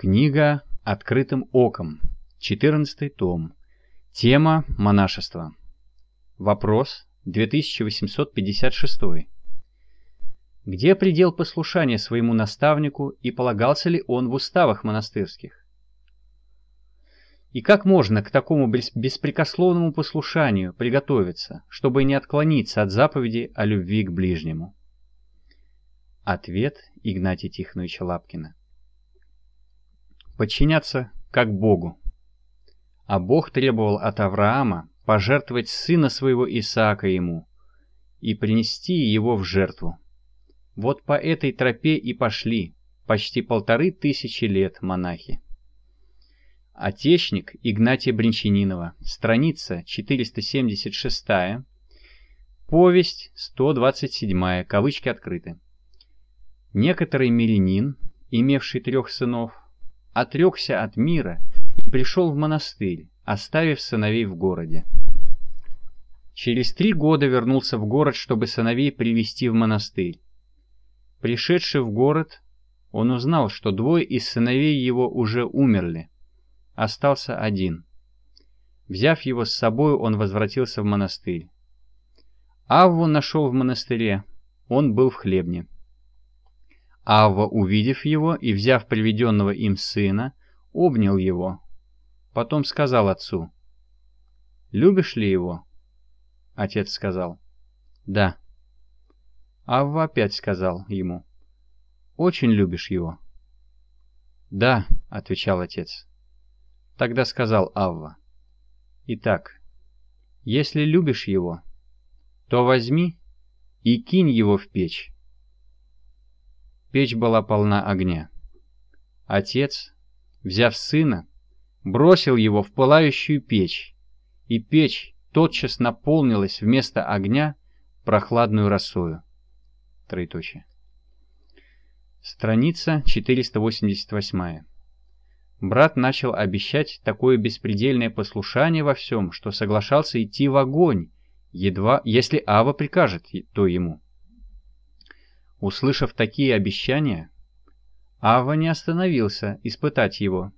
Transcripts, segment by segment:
Книга «Открытым оком», 14 том. Тема «Монашество». Вопрос 2856. Где предел послушания своему наставнику и полагался ли он в уставах монастырских? И как можно к такому беспрекословному послушанию приготовиться, чтобы не отклониться от заповеди о любви к ближнему? Ответ Игнатия Тихоновича Лапкина подчиняться как Богу. А Бог требовал от Авраама пожертвовать сына своего Исаака ему и принести его в жертву. Вот по этой тропе и пошли почти полторы тысячи лет монахи. Отечник Игнатия Бринчанинова, страница 476, повесть 127, кавычки открыты. Некоторый мирянин, имевший трех сынов, отрекся от мира и пришел в монастырь, оставив сыновей в городе. Через три года вернулся в город, чтобы сыновей привести в монастырь. Пришедший в город, он узнал, что двое из сыновей его уже умерли. Остался один. Взяв его с собой, он возвратился в монастырь. Авву нашел в монастыре, он был в хлебне. Авва, увидев его и взяв приведенного им сына, обнял его. Потом сказал отцу, «Любишь ли его?» Отец сказал, «Да». Авва опять сказал ему, «Очень любишь его?» «Да», — отвечал отец. Тогда сказал Авва, «Итак, если любишь его, то возьми и кинь его в печь, Печь была полна огня. Отец, взяв сына, бросил его в пылающую печь, и печь тотчас наполнилась вместо огня прохладную росою. Троеточие. Страница 488. Брат начал обещать такое беспредельное послушание во всем, что соглашался идти в огонь, едва, если Ава прикажет то ему. Услышав такие обещания, Ава не остановился испытать его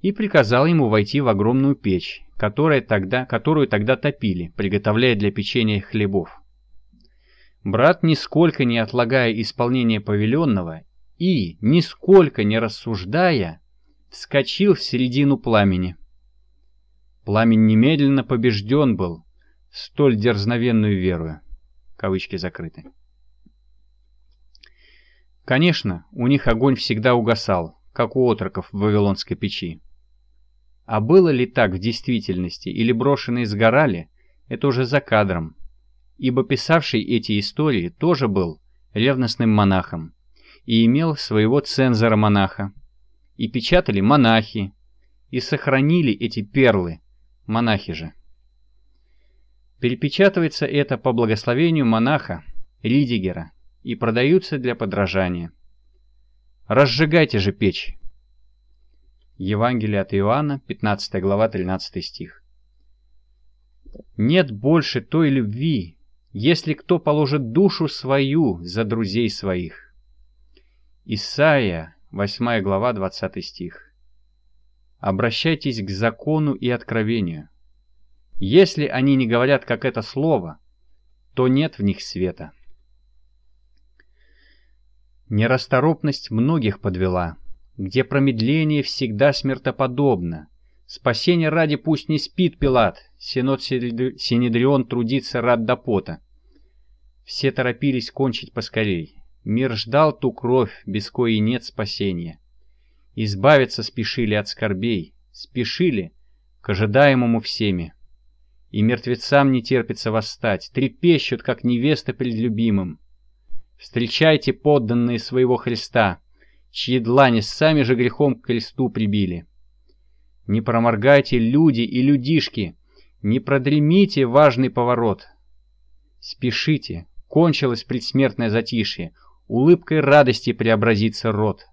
и приказал ему войти в огромную печь, тогда, которую тогда топили, приготовляя для печенья хлебов. Брат, нисколько не отлагая исполнение повеленного и, нисколько не рассуждая, вскочил в середину пламени. Пламень немедленно побежден был столь дерзновенную верою. Кавычки закрыты. Конечно, у них огонь всегда угасал, как у отроков в Вавилонской печи. А было ли так в действительности или брошенные сгорали, это уже за кадром, ибо писавший эти истории тоже был ревностным монахом и имел своего цензора-монаха. И печатали монахи, и сохранили эти перлы, монахи же. Перепечатывается это по благословению монаха Ридигера и продаются для подражания. Разжигайте же печь. Евангелие от Иоанна, 15 глава, 13 стих. Нет больше той любви, если кто положит душу свою за друзей своих. Исаия, 8 глава, 20 стих. Обращайтесь к закону и откровению. Если они не говорят, как это слово, то нет в них света. Нерасторопность многих подвела, где промедление всегда смертоподобно. Спасение ради пусть не спит Пилат, Синод Синедрион трудится рад до пота. Все торопились кончить поскорей. Мир ждал ту кровь, без коей нет спасения. Избавиться спешили от скорбей, спешили к ожидаемому всеми. И мертвецам не терпится восстать, трепещут, как невеста перед любимым. Встречайте подданные своего Христа, чьи длани сами же грехом к кресту прибили. Не проморгайте люди и людишки, не продремите важный поворот. Спешите, кончилось предсмертное затишье, улыбкой радости преобразится рот.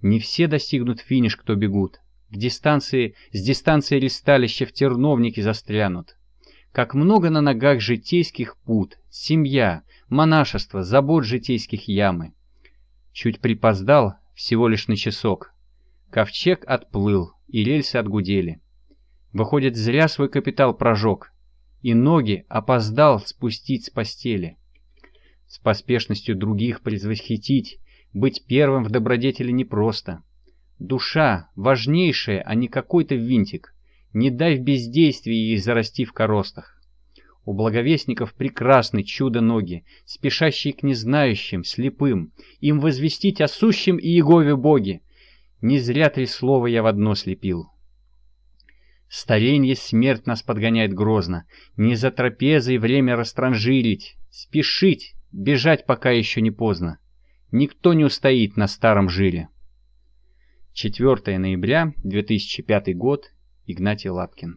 Не все достигнут финиш, кто бегут. К дистанции, с дистанции ресталища в терновнике застрянут. Как много на ногах житейских пут, семья, монашество, забот житейских ямы. Чуть припоздал, всего лишь на часок. Ковчег отплыл, и рельсы отгудели. Выходит, зря свой капитал прожег, и ноги опоздал спустить с постели. С поспешностью других предвосхитить, быть первым в добродетели непросто. Душа важнейшая, а не какой-то винтик не дай в бездействии и зарасти в коростах. У благовестников прекрасны чудо-ноги, спешащие к незнающим, слепым, им возвестить о сущем и Егове Боге. Не зря три слова я в одно слепил. Старенье смерть нас подгоняет грозно, не за трапезой время растранжилить, спешить, бежать пока еще не поздно. Никто не устоит на старом жиле. 4 ноября 2005 год, Игнатий Лапкин